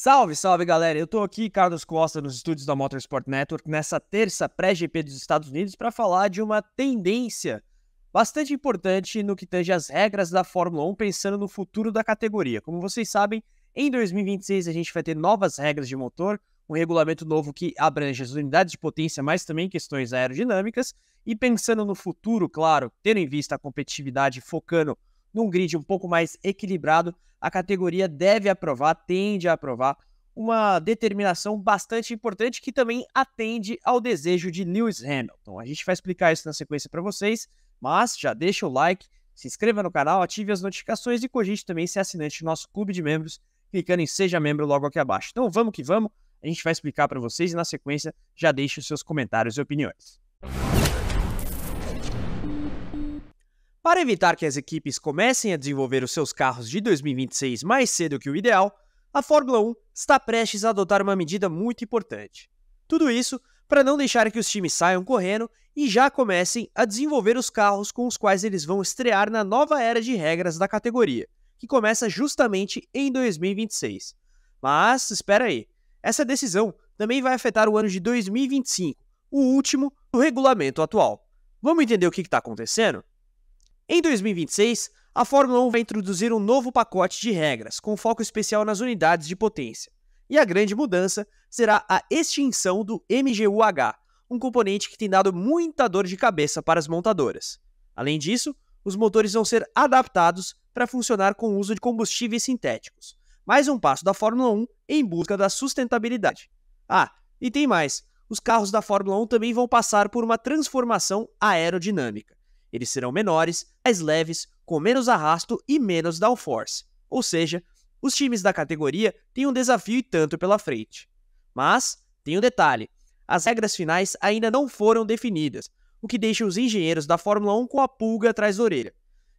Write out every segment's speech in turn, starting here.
Salve, salve galera! Eu tô aqui, Carlos Costa, nos estúdios da Motorsport Network, nessa terça pré-GP dos Estados Unidos, para falar de uma tendência bastante importante no que tange as regras da Fórmula 1, pensando no futuro da categoria. Como vocês sabem, em 2026 a gente vai ter novas regras de motor, um regulamento novo que abrange as unidades de potência, mas também questões aerodinâmicas, e pensando no futuro, claro, tendo em vista a competitividade, focando num grid um pouco mais equilibrado, a categoria deve aprovar, tende a aprovar, uma determinação bastante importante que também atende ao desejo de Lewis Hamilton. A gente vai explicar isso na sequência para vocês, mas já deixa o like, se inscreva no canal, ative as notificações e cogite também ser assinante do nosso clube de membros, clicando em Seja Membro logo aqui abaixo. Então vamos que vamos, a gente vai explicar para vocês e na sequência já deixa os seus comentários e opiniões. Para evitar que as equipes comecem a desenvolver os seus carros de 2026 mais cedo que o ideal, a Fórmula 1 está prestes a adotar uma medida muito importante. Tudo isso para não deixar que os times saiam correndo e já comecem a desenvolver os carros com os quais eles vão estrear na nova era de regras da categoria, que começa justamente em 2026. Mas espera aí, essa decisão também vai afetar o ano de 2025, o último do regulamento atual. Vamos entender o que está acontecendo? Em 2026, a Fórmula 1 vai introduzir um novo pacote de regras, com foco especial nas unidades de potência. E a grande mudança será a extinção do MGUH, um componente que tem dado muita dor de cabeça para as montadoras. Além disso, os motores vão ser adaptados para funcionar com o uso de combustíveis sintéticos. Mais um passo da Fórmula 1 em busca da sustentabilidade. Ah, e tem mais: os carros da Fórmula 1 também vão passar por uma transformação aerodinâmica. Eles serão menores, mais leves, com menos arrasto e menos downforce. Ou seja, os times da categoria têm um desafio e tanto pela frente. Mas, tem um detalhe: as regras finais ainda não foram definidas, o que deixa os engenheiros da Fórmula 1 com a pulga atrás da orelha.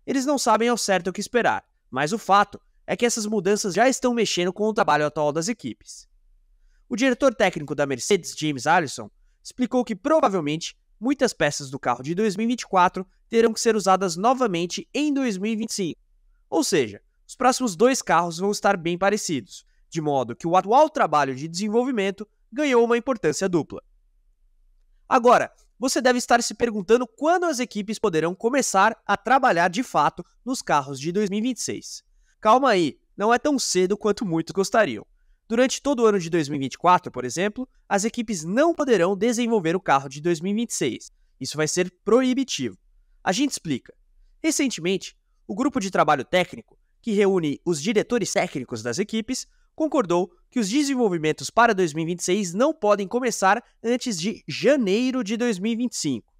Eles não sabem ao certo o que esperar, mas o fato é que essas mudanças já estão mexendo com o trabalho atual das equipes. O diretor técnico da Mercedes, James Allison, explicou que provavelmente muitas peças do carro de 2024 terão que ser usadas novamente em 2025. Ou seja, os próximos dois carros vão estar bem parecidos, de modo que o atual trabalho de desenvolvimento ganhou uma importância dupla. Agora, você deve estar se perguntando quando as equipes poderão começar a trabalhar de fato nos carros de 2026. Calma aí, não é tão cedo quanto muitos gostariam. Durante todo o ano de 2024, por exemplo, as equipes não poderão desenvolver o carro de 2026. Isso vai ser proibitivo. A gente explica. Recentemente, o grupo de trabalho técnico, que reúne os diretores técnicos das equipes, concordou que os desenvolvimentos para 2026 não podem começar antes de janeiro de 2025.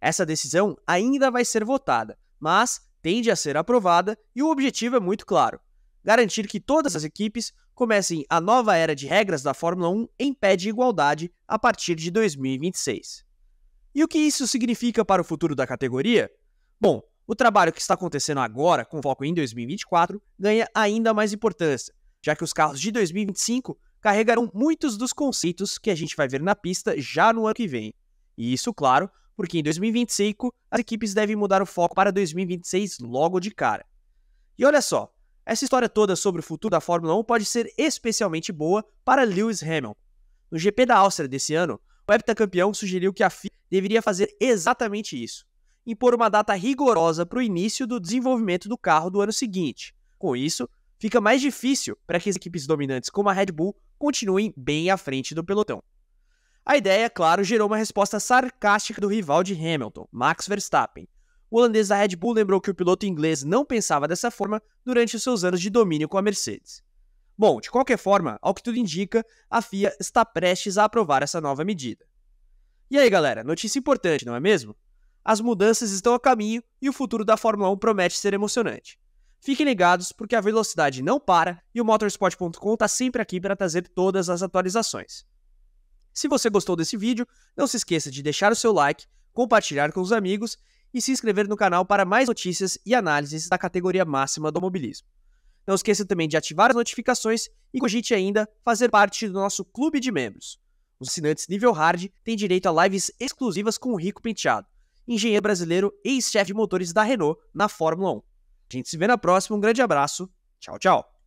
Essa decisão ainda vai ser votada, mas tende a ser aprovada e o objetivo é muito claro: garantir que todas as equipes comecem a nova era de regras da Fórmula 1 em pé de igualdade a partir de 2026. E o que isso significa para o futuro da categoria? Bom, o trabalho que está acontecendo agora, com foco em 2024, ganha ainda mais importância, já que os carros de 2025 carregarão muitos dos conceitos que a gente vai ver na pista já no ano que vem. E isso, claro, porque em 2025 as equipes devem mudar o foco para 2026 logo de cara. E olha só, essa história toda sobre o futuro da Fórmula 1 pode ser especialmente boa para Lewis Hamilton. No GP da Áustria desse ano, o heptacampeão sugeriu que a FIA deveria fazer exatamente isso: impor uma data rigorosa para o início do desenvolvimento do carro do ano seguinte. Com isso, fica mais difícil para que as equipes dominantes como a Red Bull continuem bem à frente do pelotão. A ideia, claro, gerou uma resposta sarcástica do rival de Hamilton, Max Verstappen, o holandês da Red Bull lembrou que o piloto inglês não pensava dessa forma durante os seus anos de domínio com a Mercedes. Bom, de qualquer forma, ao que tudo indica, a FIA está prestes a aprovar essa nova medida. E aí, galera, notícia importante, não é mesmo? As mudanças estão a caminho e o futuro da Fórmula 1 promete ser emocionante. Fiquem ligados porque a velocidade não para e o motorsport.com está sempre aqui para trazer todas as atualizações. Se você gostou desse vídeo, não se esqueça de deixar o seu like, compartilhar com os amigos e se inscrever no canal para mais notícias e análises da categoria máxima do mobilismo. Não esqueça também de ativar as notificações e cogite ainda fazer parte do nosso clube de membros. Os assinantes nível hard têm direito a lives exclusivas com o Rico Penteado, engenheiro brasileiro e ex-chefe de motores da Renault na Fórmula 1. A gente se vê na próxima, um grande abraço, tchau, tchau!